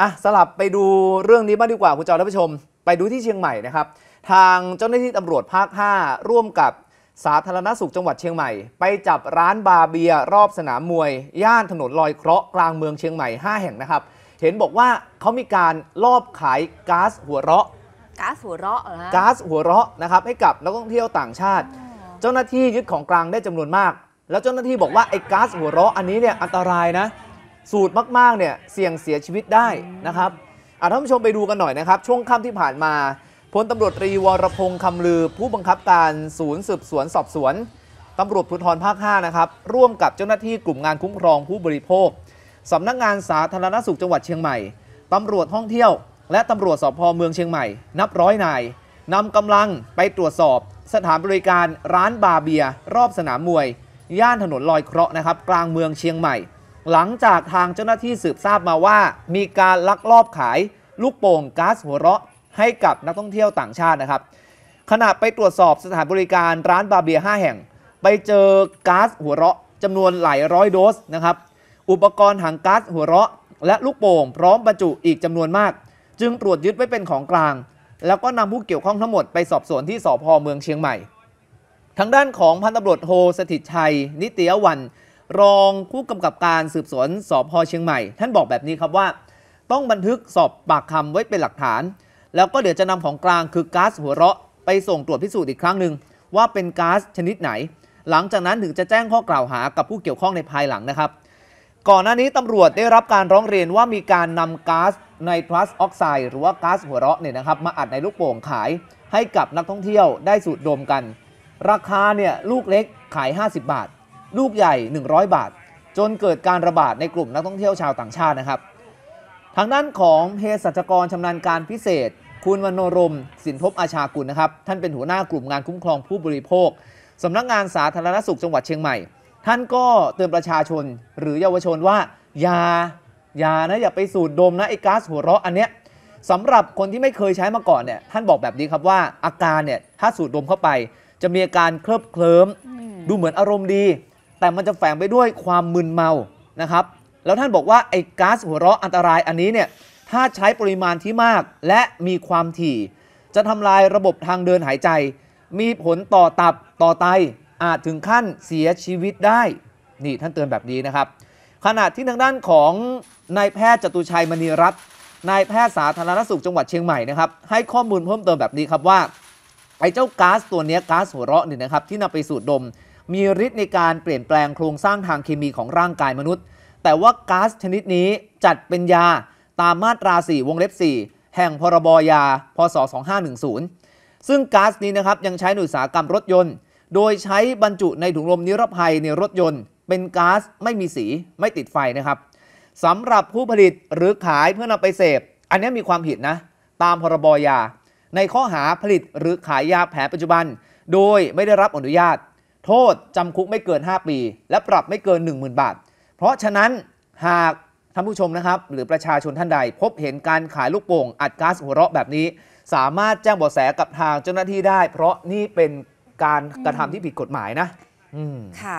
อ่ะสลับไปดูเรื่องนี้บ้างดีกว่าคุณจอท่านผู้ชม ไปดูที่เชียงใหม่นะครับ ทางเจ้าหน้าที่ตำรวจภาค5ร่วมกับสาธารณสุขจังหวัดเชียงใหม่ไปจับร้านบาเบียรอบสนามมวยย่านถนนลอยเคราะห์กลางเมืองเชียงใหม่ 5 แห่งนะครับ เห็นบอกว่าเขามีการลอบขายก๊าซหัวเราะก๊าซหัวเราะเหรอะก๊าซหัวเราะนะครับให้กับนักท่องเที่ยวต่างชาติ เจ้าหน้าที่ยึดของกลางได้จำนวนมาก แล้วเจ้าหน้าที่บอกว่าไอ้ก๊าซหัวเราะอันนี้เนี่ยอันตรายนะสูตรมากๆ เนี่ย เสี่ยงเสียชีวิตได้นะครับ อาท่านผู้ชมไปดูกันหน่อยนะครับ ช่วงค่ำที่ผ่านมาพลตำรวจตรีวรพงษ์คำลือผู้บังคับการศูนย์สืบสวนสอบสวนตำรวจภูธรภาค 5 นะครับ ร่วมกับเจ้าหน้าที่กลุ่มงานคุ้มครองผู้บริโภคสำนักงานสาธารณสุขจังหวัดเชียงใหม่ตำรวจท่องเที่ยวและตำรวจสพเมืองเชียงใหม่ นับร้อยนายนำกำลังไปตรวจสอบ สถานบริการร้านบาเบียรอบสนามมวยย่านถนนลอยเคราะห์นะครับกลางเมืองเชียงใหม่หลังจากทางเจ้าหน้าที่สืบทราบมาว่า มีการลักลอบขาย ลูกโป่งก๊าซหัวเราะให้กับนักท่องเที่ยวต่างชาตินะครับขณะไปตรวจสอบสถานบริการร้านบาเบียห้าแห่ง ไปเจอก๊าซหัวเราะจำนวนหลายร้อยโดสนะครับ อุปกรณ์ถังก๊าซหัวเราะและลูกโป่งพร้อมบรรจุอีกจำนวนมาก จึงตรวจยึดไว้เป็นของกลาง แล้วก็นำผู้เกี่ยวข้องทั้งหมดไปสอบสวนที่สพเมืองเชียงใหม่ทางด้านของพันตำรวจโทสถิตชัย นิตยวันรองผู้กำกับการสืบสวนสอบพเชียงใหม่ ท่านบอกแบบนี้ครับว่า ต้องบันทึกสอบปากคำไว้เป็นหลักฐาน แล้วก็เดี๋ยวจะนำของกลางคือก๊าซหัวเราะ ไปส่งตรวจพิสูจน์อีกครั้งหนึ่งว่าเป็นก๊าซชนิดไหน หลังจากนั้นถึงจะแจ้งข้อกล่าวหากับผู้เกี่ยวข้องในภายหลังนะครับ ก่อนหน้านี้ตำรวจได้รับการร้องเรียนว่ามีการนำก๊าซไนตรัสออกไซด์หรือว่าก๊าซหัวเราะเนี่ยนะครับมาอัดในลูกโป่งขายให้กับนักท่องเที่ยวได้สูดดมกัน ราคาเนี่ยลูกเล็กขาย 50 บาทลูกใหญ่ 100 บาท จนเกิดการระบาดในกลุ่มนักท่องเที่ยวชาวต่างชาตินะครับ ทางด้านของเภสัชกรชำนาญการพิเศษ คุณวโนรมสินทบอาชากุลนะครับ ท่านเป็นหัวหน้ากลุ่มงานคุ้มครองผู้บริโภค สำนักงานสาธารณสุขจังหวัดเชียงใหม่ ท่านก็เตือนประชาชน หรือเยาวชนว่าอย่าอย่านะอย่าไปสูดดมนะไอ้ก๊าซหัวเราะอันเนี้ยสำหรับคนที่ไม่เคยใช้มาก่อนเนี่ยท่านบอกแบบนี้ครับว่าอาการเนี่ยถ้าสูดดมเข้าไป จะมีอาการเคลิบเคลิ้มดูเหมือนอารมณ์ดีแต่มันจะแฝงไปด้วยความมึนเมานะครับแล้วท่านบอกว่า ไอ้ก๊าซหัวเราะอันตรายอันนี้เนี่ยถ้าใช้ปริมาณที่มากและมีความถี่ จะทำลายระบบทางเดินหายใจ มีผลต่อตับ ต่อไตอาจถึงขั้นเสียชีวิตได้นี่ท่านเตือนแบบนี้นะครับ ขณะที่ทางด้านของนายแพทย์จตุชัยมณีรัตน์นายแพทย์สาธารณสุขจังหวัดเชียงใหม่นะครับให้ข้อมูลเพิ่มเติมแบบนี้ครับว่าไอ้เจ้าก๊าซตัวนี้ก๊าซหัวเราะเนี่ยนะครับที่นำไปสูดดมมีฤทธิ์ในการเปลี่ยนแปลงโครงสร้างทางเคมีของร่างกายมนุษย์ แต่ว่าก๊าซชนิดนี้จัดเป็นยาตามมาตรา4วงเล็บ4 แห่งพรบยา พศ2510ซึ่งก๊าซนี้นะครับยังใช้ในอุตสาหกรรมรถยนต์ โดยใช้บรรจุในถุงลมนิรภัยในรถยนต์ เป็นก๊าซไม่มีสีไม่ติดไฟนะครับสำหรับผู้ผลิตหรือขายเพื่อนำไปเสพอันนี้มีความผิดนะตามพรบยา ในข้อหาผลิตหรือขายยาแผนปัจจุบัน โดยไม่ได้รับอนุญาตโทษจำคุกไม่เกิน 5 ปี และปรับไม่เกิน 10,000บาท เพราะฉะนั้นหากท่านผู้ชมนะครับ หรือประชาชนท่านใดพบเห็นการขายลูกโป่งอัดก๊าซหัวเราะแบบนี้ สามารถแจ้งเบาะแสกับทางเจ้าหน้าที่ได้ เพราะนี่เป็นการกระทำที่ผิดกฎหมายนะ อืมค่ะ